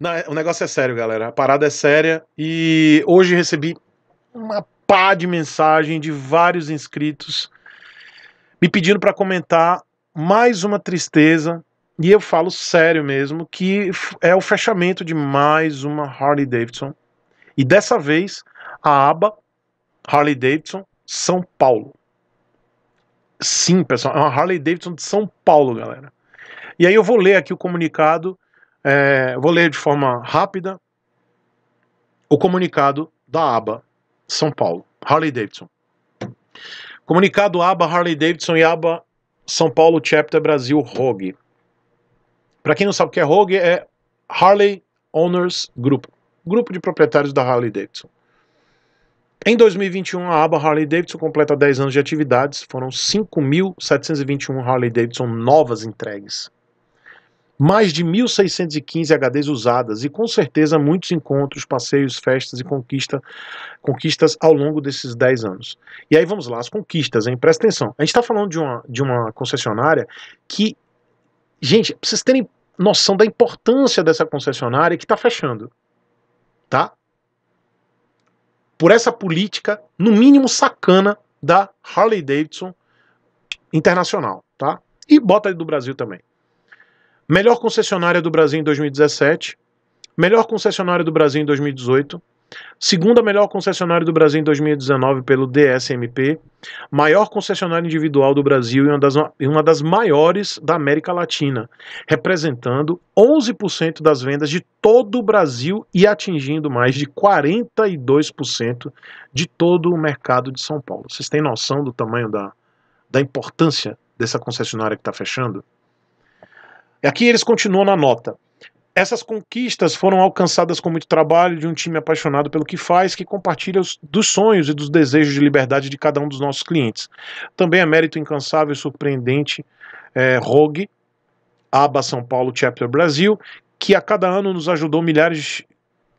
Não, é, o negócio é sério, galera. A parada é séria. E hoje recebi uma pá de mensagem de vários inscritos me pedindo para comentar mais uma tristeza. E eu falo sério mesmo, que é o fechamento de mais uma Harley Davidson. E dessa vez, a aba Harley Davidson São Paulo. Sim, pessoal, é uma Harley Davidson de São Paulo, galera. E aí eu vou ler aqui o comunicado é, vou ler de forma rápida o comunicado da ABA São Paulo, Harley Davidson. Comunicado ABA Harley Davidson e ABA São Paulo Chapter Brasil Rogue. Para quem não sabe o que é Rogue, é Harley Owners Group, grupo de proprietários da Harley Davidson. Em 2021, a aba Harley Davidson completa 10 anos de atividades, foram 5.721 Harley Davidson novas entregues mais de 1.615 HDs usadas e com certeza muitos encontros, passeios, festas e conquista, conquistas ao longo desses 10 anos. E aí vamos lá, as conquistas, hein? Presta atenção. A gente está falando de uma, de uma concessionária que, gente, pra vocês terem noção da importância dessa concessionária que está fechando, tá? Por essa política, no mínimo sacana, da Harley Davidson internacional, tá? E bota do Brasil também melhor concessionária do Brasil em 2017, melhor concessionária do Brasil em 2018, segunda melhor concessionária do Brasil em 2019 pelo DSMP, maior concessionária individual do Brasil e uma das, uma das maiores da América Latina, representando 11% das vendas de todo o Brasil e atingindo mais de 42% de todo o mercado de São Paulo. Vocês têm noção do tamanho da, da importância dessa concessionária que está fechando? Aqui eles continuam na nota. Essas conquistas foram alcançadas com muito trabalho de um time apaixonado pelo que faz, que compartilha os, dos sonhos e dos desejos de liberdade de cada um dos nossos clientes. Também é mérito incansável e surpreendente é, Rogue, aba São Paulo Chapter Brasil, que a cada ano nos ajudou milhares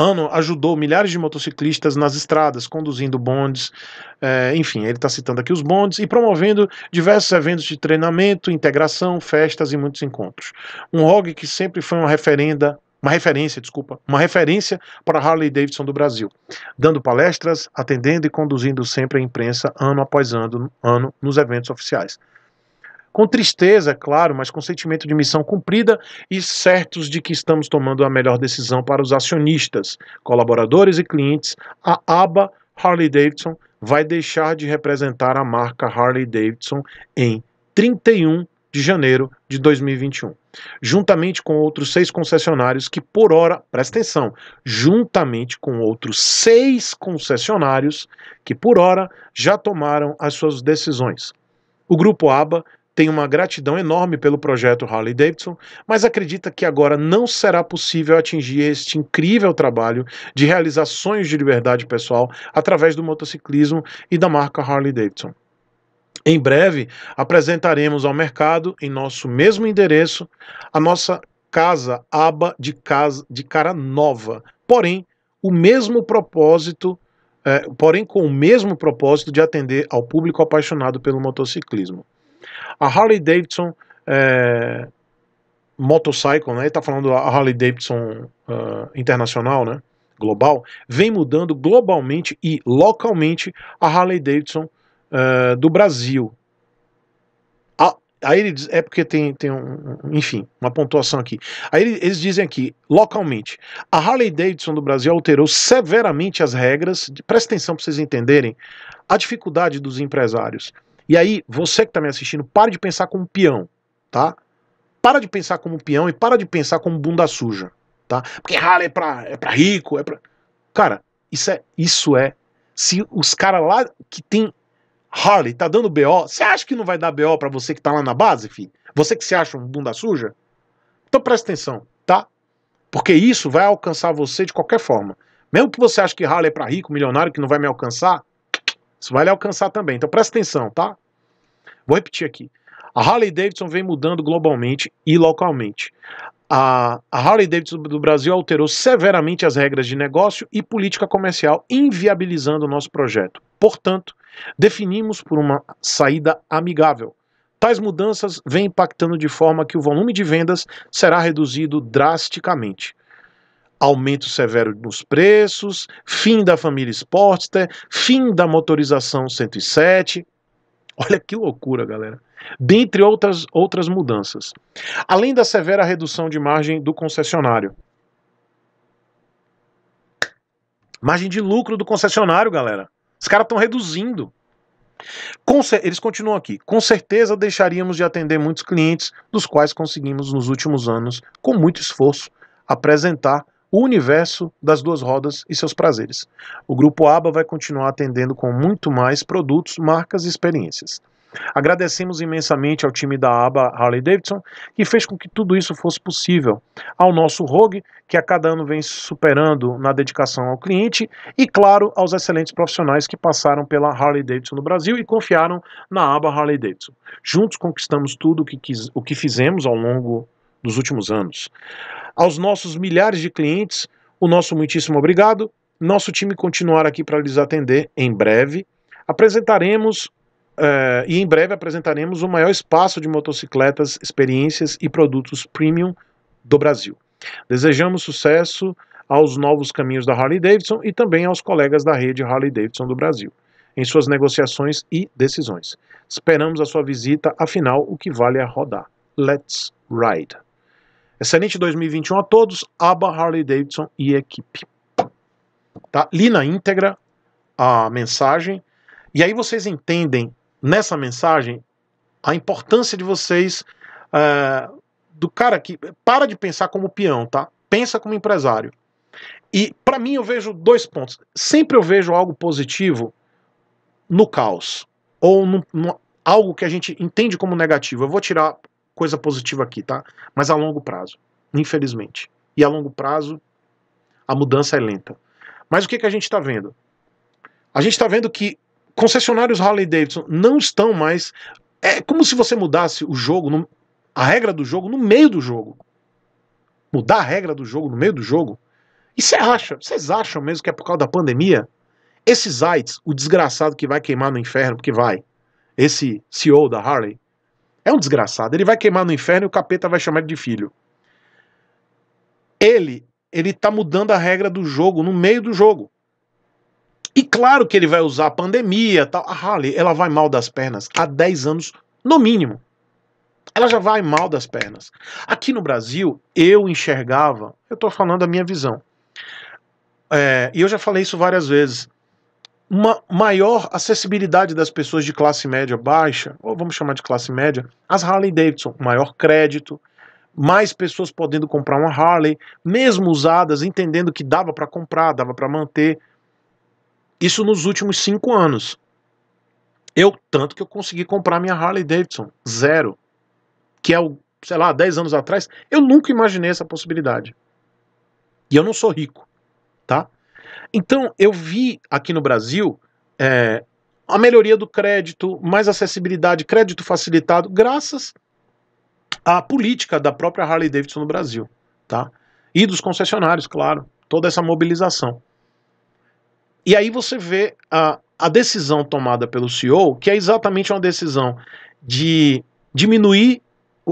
Ano ajudou milhares de motociclistas nas estradas, conduzindo bondes, é, enfim, ele está citando aqui os bondes, e promovendo diversos eventos de treinamento, integração, festas e muitos encontros. Um ROG que sempre foi uma referenda uma referência, desculpa, uma referência para Harley Davidson do Brasil, dando palestras, atendendo e conduzindo sempre a imprensa ano após ano, ano nos eventos oficiais com tristeza, é claro, mas com sentimento de missão cumprida e certos de que estamos tomando a melhor decisão para os acionistas, colaboradores e clientes, a aba Harley Davidson vai deixar de representar a marca Harley Davidson em 31 de janeiro de 2021, juntamente com outros seis concessionários que, por hora, presta atenção, juntamente com outros seis concessionários que, por hora, já tomaram as suas decisões. O grupo ABA tem uma gratidão enorme pelo projeto Harley Davidson, mas acredita que agora não será possível atingir este incrível trabalho de realizar sonhos de liberdade pessoal através do motociclismo e da marca Harley Davidson. Em breve apresentaremos ao mercado, em nosso mesmo endereço, a nossa casa aba de casa de cara nova, porém o mesmo propósito, é, porém com o mesmo propósito de atender ao público apaixonado pelo motociclismo. A Harley Davidson é, Motorcycle, né? Está falando a Harley Davidson uh, ah, internacional, né? Global, vem mudando globalmente e localmente a Harley Davidson uh, ah, do Brasil. A, aí ele diz, é porque tem, tem um, enfim, uma pontuação aqui. Aí eles dizem aqui, localmente, a Harley Davidson do Brasil alterou severamente as regras. Presta atenção para vocês entenderem a dificuldade dos empresários e aí, você que está me assistindo, para de pensar como peão, tá? Para de pensar como peão e para de pensar como bunda suja, tá? Porque rala ah, é pra, é pra rico, é pra... Cara, isso é... Isso é se os caras lá que tem Harley tá dando BO, você acha que não vai dar BO para você que tá lá na base, filho? Você que se acha um bunda suja? Então presta atenção, tá? Porque isso vai alcançar você de qualquer forma. Mesmo que você ache que Harley é para rico, milionário, que não vai me alcançar, isso vai lhe alcançar também. Então presta atenção, tá? Vou repetir aqui. A Harley Davidson vem mudando globalmente e localmente. A, a Harley Davidson do Brasil alterou severamente as regras de negócio e política comercial, inviabilizando o nosso projeto. Portanto, definimos por uma saída amigável. Tais mudanças vêm impactando de forma que o volume de vendas será reduzido drasticamente aumento severo nos preços, fim da família Sportster, fim da motorização 107, Olha que loucura, galera. Dentre outras, outras mudanças. Além da severa redução de margem do concessionário. Margem de lucro do concessionário, galera. Os caras estão reduzindo. Com, eles continuam aqui. Com certeza deixaríamos de atender muitos clientes, dos quais conseguimos nos últimos anos, com muito esforço, apresentar o universo das duas rodas e seus prazeres. O grupo ABA vai continuar atendendo com muito mais produtos, marcas e experiências. Agradecemos imensamente ao time da ABA Harley Davidson, que fez com que tudo isso fosse possível, ao nosso Rogue, que a cada ano vem superando na dedicação ao cliente, e claro, aos excelentes profissionais que passaram pela Harley Davidson no Brasil e confiaram na ABA Harley Davidson. Juntos conquistamos tudo o que, quis, o que fizemos ao longo nos últimos anos. Aos nossos milhares de clientes, o nosso muitíssimo obrigado. Nosso time continuará aqui para lhes atender em breve. Apresentaremos Uh, e em breve apresentaremos o maior espaço de motocicletas, experiências e produtos premium do Brasil. Desejamos sucesso aos novos caminhos da Harley Davidson e também aos colegas da rede Harley Davidson do Brasil em suas negociações e decisões. Esperamos a sua visita, afinal, o que vale é rodar. Let's ride! Excelente 2021 a todos, Aba Harley Davidson e equipe. Tá? Li na íntegra a mensagem, e aí vocês entendem nessa mensagem a importância de vocês, uh, do cara que para de pensar como peão, tá? Pensa como empresário. E para mim eu vejo dois pontos. Sempre eu vejo algo positivo no caos ou no, no, algo que a gente entende como negativo. Eu vou tirar coisa positiva aqui, tá? Mas a longo prazo, infelizmente. E a longo prazo, a mudança é lenta. Mas o que, que a gente está vendo? A gente está vendo que concessionários Harley Davidson não estão mais. É como se você mudasse o jogo, no, a regra do jogo, no meio do jogo. Mudar a regra do jogo no meio do jogo? E você acha, vocês acham mesmo que é por causa da pandemia? Esse Zaitz, o desgraçado que vai queimar no inferno, porque vai, esse CEO da Harley, é um desgraçado. Ele vai queimar no inferno e o capeta vai chamar ele de filho. Ele, ele tá mudando a regra do jogo no meio do jogo. E claro que ele vai usar a pandemia, tal. A Harley, ela vai mal das pernas há 10 anos no mínimo. Ela já vai mal das pernas. Aqui no Brasil, eu enxergava, eu tô falando a minha visão. É, e eu já falei isso várias vezes uma maior acessibilidade das pessoas de classe média baixa, ou vamos chamar de classe média, as Harley Davidson, maior crédito, mais pessoas podendo comprar uma Harley, mesmo usadas, entendendo que dava para comprar, dava para manter. Isso nos últimos cinco anos. Eu, tanto que eu consegui comprar minha Harley Davidson, zero. Que é o, sei lá, dez anos atrás, eu nunca imaginei essa possibilidade. E eu não sou rico, tá? Então, eu vi aqui no Brasil é, a melhoria do crédito, mais acessibilidade, crédito facilitado, graças à política da própria Harley Davidson no Brasil, tá? E dos concessionários, claro, toda essa mobilização. E aí você vê a, a decisão tomada pelo CEO, que é exatamente uma decisão de diminuir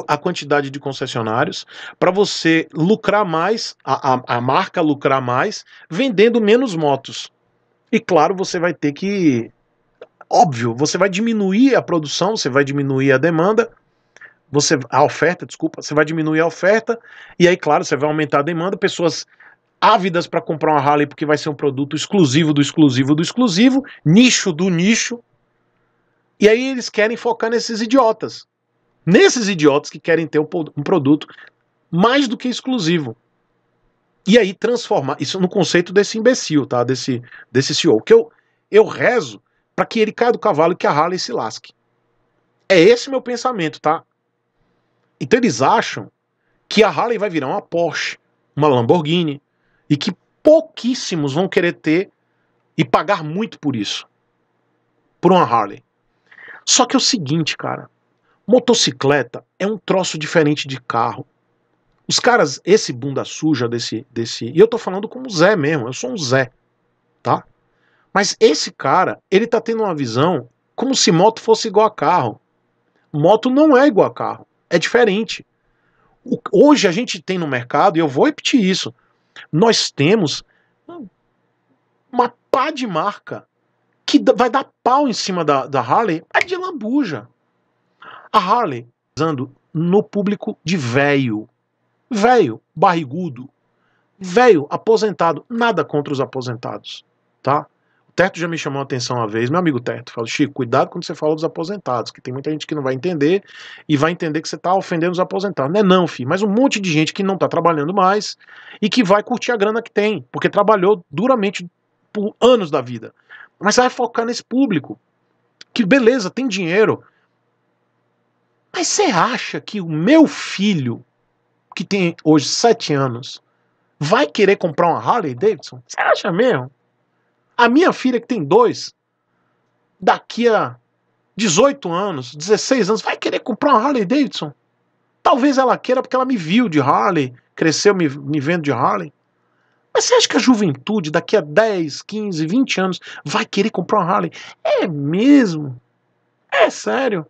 a quantidade de concessionários para você lucrar mais, a, a, a marca lucrar mais, vendendo menos motos. E claro, você vai ter que. Óbvio, você vai diminuir a produção, você vai diminuir a demanda, você a oferta, desculpa, você vai diminuir a oferta, e aí, claro, você vai aumentar a demanda, pessoas ávidas para comprar uma Harley porque vai ser um produto exclusivo do exclusivo do exclusivo, nicho do nicho, e aí eles querem focar nesses idiotas nesses idiotas que querem ter um, produto mais do que exclusivo. E aí transformar isso no conceito desse imbecil, tá? Desse, desse CEO. Que eu, eu rezo para que ele caia do cavalo e que a Harley se lasque. É esse meu pensamento, tá? Então eles acham que a Harley vai virar uma Porsche, uma Lamborghini, e que pouquíssimos vão querer ter e pagar muito por isso. Por uma Harley. Só que é o seguinte, cara. Motocicleta é um troço diferente de carro. Os caras, esse bunda suja desse. desse e eu tô falando como Zé mesmo, eu sou um Zé, tá? Mas esse cara, ele tá tendo uma visão como se moto fosse igual a carro. Moto não é igual a carro, é diferente. O, hoje a gente tem no mercado, e eu vou repetir isso, nós temos uma pá de marca que vai dar pau em cima da, da Harley, é de lambuja. A Harley usando no público de velho. Velho, barrigudo. Velho, aposentado. Nada contra os aposentados, tá? O Teto já me chamou a atenção uma vez, meu amigo Teto Falou, Chico, cuidado quando você fala dos aposentados, que tem muita gente que não vai entender e vai entender que você está ofendendo os aposentados. Não é não, filho, mas um monte de gente que não está trabalhando mais e que vai curtir a grana que tem, porque trabalhou duramente por anos da vida. Mas vai focar nesse público, que beleza, tem dinheiro, mas você acha que o meu filho, que tem hoje sete anos, vai querer comprar uma Harley Davidson? Você acha mesmo? A minha filha, que tem dois, daqui a 18 anos, 16 anos, vai querer comprar uma Harley Davidson? Talvez ela queira porque ela me viu de Harley, cresceu me, me vendo de Harley. Mas você acha que a juventude daqui a 10, 15, 20 anos vai querer comprar uma Harley? É mesmo? É sério?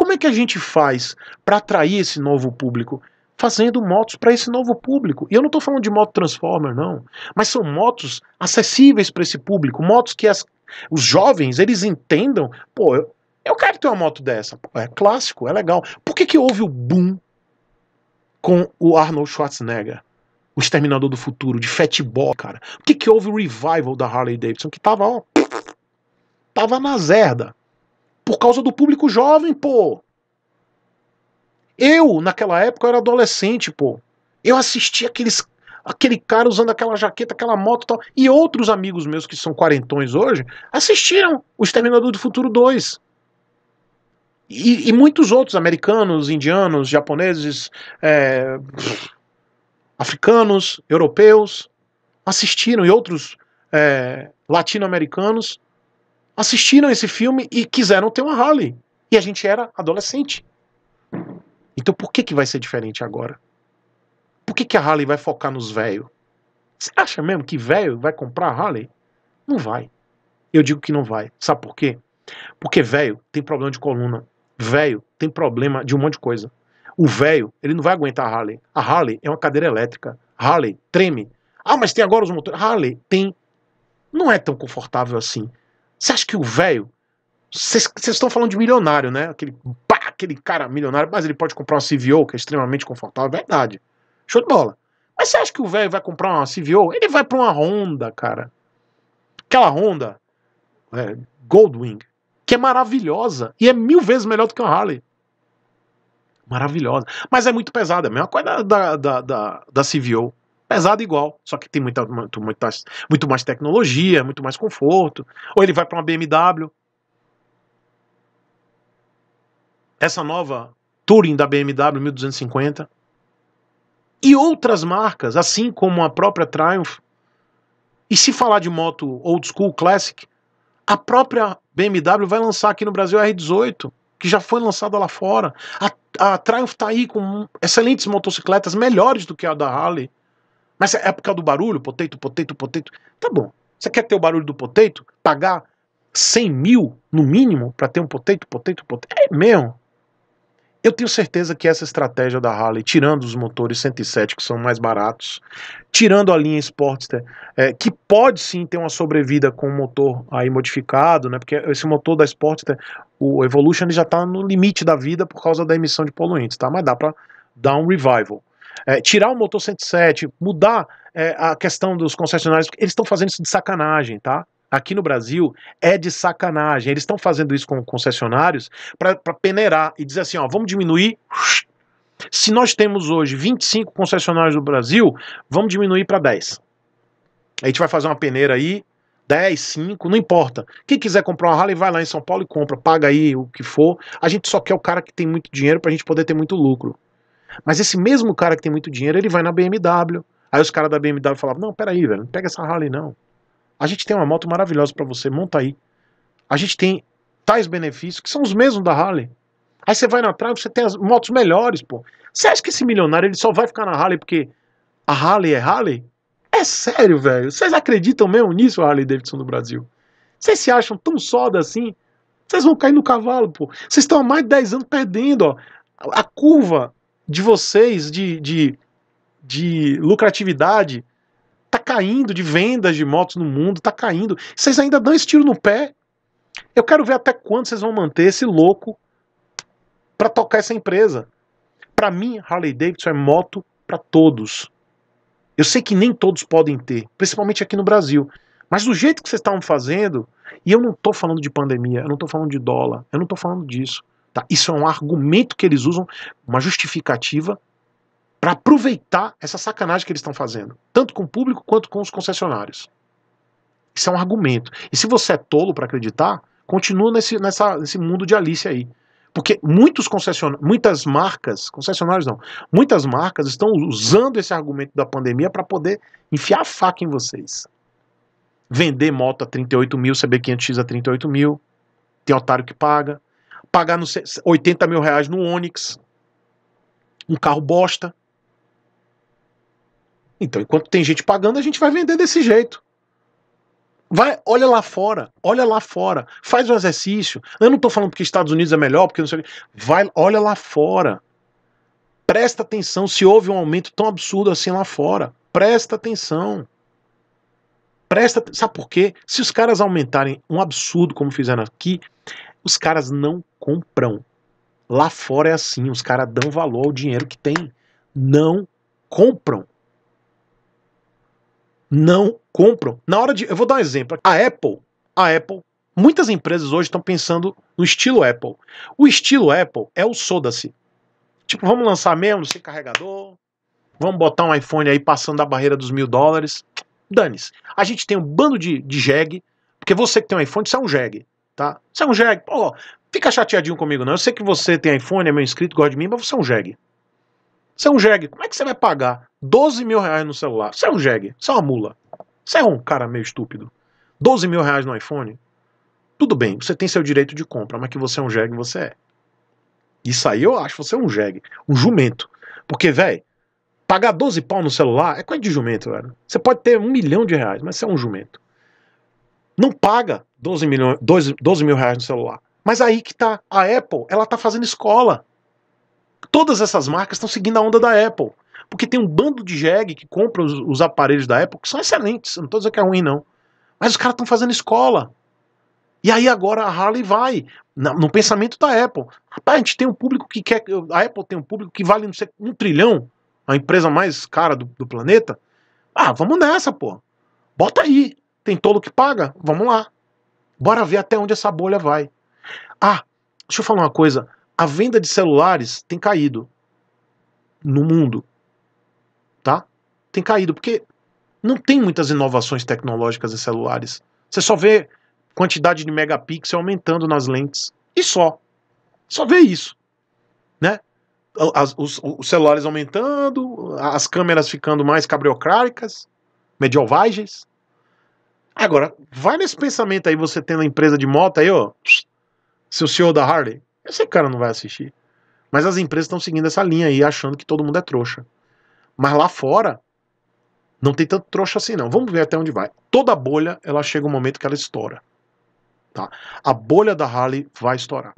Como é que a gente faz para atrair esse novo público? Fazendo motos para esse novo público. E eu não estou falando de moto Transformer, não. Mas são motos acessíveis para esse público. Motos que as, os jovens eles entendam. Pô, eu, eu quero ter uma moto dessa. Pô, é clássico, é legal. Por que, que houve o boom com o Arnold Schwarzenegger? O Exterminador do Futuro, de Fatball, cara. Por que, que houve o revival da Harley Davidson? Que tava, ó. Tava na zerda por causa do público jovem, pô. Eu, naquela época, eu era adolescente, pô. Eu assisti aqueles, aquele cara usando aquela jaqueta, aquela moto e tal. E outros amigos meus que são quarentões hoje assistiram O Exterminador do Futuro 2. E, e muitos outros, americanos, indianos, japoneses, é, africanos, europeus, assistiram. E outros é, latino-americanos assistiram esse filme e quiseram ter uma Harley. E a gente era adolescente. Então por que, que vai ser diferente agora? Por que, que a Harley vai focar nos velhos? Você acha mesmo que velho vai comprar a Harley? Não vai. Eu digo que não vai. Sabe por quê? Porque velho tem problema de coluna. Velho tem problema de um monte de coisa. O velho, ele não vai aguentar a Harley. A Harley é uma cadeira elétrica. Harley treme. Ah, mas tem agora os motores. Harley tem. Não é tão confortável assim. Você acha que o velho. Vocês estão falando de milionário, né? Aquele, pá, aquele cara milionário, mas ele pode comprar uma CVO, que é extremamente confortável, é verdade. Show de bola. Mas você acha que o velho vai comprar uma CVO? Ele vai para uma Honda, cara. Aquela Honda é, Goldwing, que é maravilhosa e é mil vezes melhor do que uma Harley. Maravilhosa. Mas é muito pesada, a mesma é coisa da, da, da, da, da CVO pesado igual, só que tem muita, muito, muito, muito mais tecnologia, muito mais conforto. Ou ele vai para uma BMW. Essa nova Touring da BMW 1250. E outras marcas, assim como a própria Triumph. E se falar de moto old school classic, a própria BMW vai lançar aqui no Brasil a R18, que já foi lançada lá fora. A, a Triumph está aí com excelentes motocicletas, melhores do que a da Harley. Mas é por causa do barulho, poteito, poteito, poteito. Tá bom. Você quer ter o barulho do poteito? Pagar 100 mil, no mínimo, para ter um poteito, poteito, poteito? É mesmo. Eu tenho certeza que essa estratégia da Harley, tirando os motores 107 que são mais baratos, tirando a linha Sportster, é, que pode sim ter uma sobrevida com o motor aí modificado, né? Porque esse motor da Sportster, o Evolution, ele já tá no limite da vida por causa da emissão de poluentes, tá? Mas dá para dar um revival é, tirar o motor 107, mudar é, a questão dos concessionários, eles estão fazendo isso de sacanagem, tá? Aqui no Brasil é de sacanagem. Eles estão fazendo isso com concessionários para peneirar e dizer assim: ó, vamos diminuir. Se nós temos hoje 25 concessionários no Brasil, vamos diminuir para 10. A gente vai fazer uma peneira aí 10, 5, não importa. Quem quiser comprar uma Harley, vai lá em São Paulo e compra, paga aí o que for. A gente só quer o cara que tem muito dinheiro para a gente poder ter muito lucro. Mas esse mesmo cara que tem muito dinheiro, ele vai na BMW. Aí os caras da BMW falavam: Não, peraí, velho, não pega essa Harley não. A gente tem uma moto maravilhosa para você, monta aí. A gente tem tais benefícios que são os mesmos da Harley. Aí você vai na Triumph, você tem as motos melhores, pô. Você acha que esse milionário ele só vai ficar na Harley porque a Harley é Harley? É sério, velho. Vocês acreditam mesmo nisso, Harley Davidson do Brasil? Vocês se acham tão soda assim? Vocês vão cair no cavalo, pô. Vocês estão há mais de 10 anos perdendo, ó. A curva de vocês de, de, de lucratividade tá caindo, de vendas de motos no mundo, tá caindo. Vocês ainda dão esse tiro no pé. Eu quero ver até quando vocês vão manter esse louco para tocar essa empresa. Para mim, Harley Davidson é moto para todos. Eu sei que nem todos podem ter, principalmente aqui no Brasil. Mas do jeito que vocês estavam fazendo, e eu não estou falando de pandemia, eu não estou falando de dólar, eu não estou falando disso. Tá? Isso é um argumento que eles usam, uma justificativa para aproveitar essa sacanagem que eles estão fazendo, tanto com o público quanto com os concessionários. Isso é um argumento. E se você é tolo para acreditar, continua nesse, nessa, nesse mundo de Alice aí. Porque muitos concessionários, muitas marcas, concessionários não, muitas marcas estão usando esse argumento da pandemia para poder enfiar a faca em vocês. Vender moto a 38 mil, CB500X a 38 mil, tem otário que paga, pagar no, 80 mil reais no Onix, um carro bosta. Então, enquanto tem gente pagando, a gente vai vender desse jeito. Vai, olha lá fora, olha lá fora, faz o um exercício. Eu não estou falando porque Estados Unidos é melhor, porque não sei o que. Vai, olha lá fora. Presta atenção se houve um aumento tão absurdo assim lá fora. Presta atenção. Presta, sabe por quê? Se os caras aumentarem um absurdo como fizeram aqui, os caras não compram. Lá fora é assim, os caras dão valor ao dinheiro que tem. Não compram. Não compram. Na hora de. Eu vou dar um exemplo. A Apple. A Apple. Muitas empresas hoje estão pensando no estilo Apple. O estilo Apple é o soda-se. Tipo, vamos lançar mesmo sem carregador. Vamos botar um iPhone aí passando da barreira dos mil dólares. Dane-se. A gente tem um bando de, de jegue. Porque você que tem um iPhone, você é um jegue tá? Você é um jegue. Pô, fica chateadinho comigo, não. Eu sei que você tem iPhone, é meu inscrito, gosta de mim, mas você é um jegue. Você é um jegue. Como é que você vai pagar 12 mil reais no celular? Você é um jegue. Você é uma mula. Você é um cara meio estúpido. 12 mil reais no iPhone? Tudo bem, você tem seu direito de compra, mas que você é um jegue, você é. Isso aí eu acho, você é um jegue. Um jumento. Porque, velho, pagar 12 pau no celular é coisa de jumento, velho. Você pode ter um milhão de reais, mas você é um jumento. Não paga. 12, milhões, 12, 12 mil reais no celular. Mas aí que tá. A Apple, ela tá fazendo escola. Todas essas marcas estão seguindo a onda da Apple. Porque tem um bando de jegue que compra os, os aparelhos da Apple que são excelentes. Eu não tô dizendo que é ruim, não. Mas os caras estão fazendo escola. E aí agora a Harley vai no pensamento da Apple. Rapaz, a gente tem um público que quer. A Apple tem um público que vale não sei, um trilhão, a empresa mais cara do, do planeta. Ah, vamos nessa, pô. Bota aí. Tem tolo que paga? Vamos lá. Bora ver até onde essa bolha vai. Ah, deixa eu falar uma coisa. A venda de celulares tem caído no mundo. Tá? Tem caído, porque não tem muitas inovações tecnológicas em celulares. Você só vê quantidade de megapixel aumentando nas lentes. E só. Só vê isso. Né? As, os, os, celulares aumentando, as câmeras ficando mais cabriocráticas, medievais, Agora, vai nesse pensamento aí, você tendo a empresa de moto aí, ó. Seu CEO da Harley. Esse cara não vai assistir. Mas as empresas estão seguindo essa linha aí, achando que todo mundo é trouxa. Mas lá fora, não tem tanto trouxa assim, não. Vamos ver até onde vai. Toda bolha, ela chega um momento que ela estoura. Tá? A bolha da Harley vai estourar.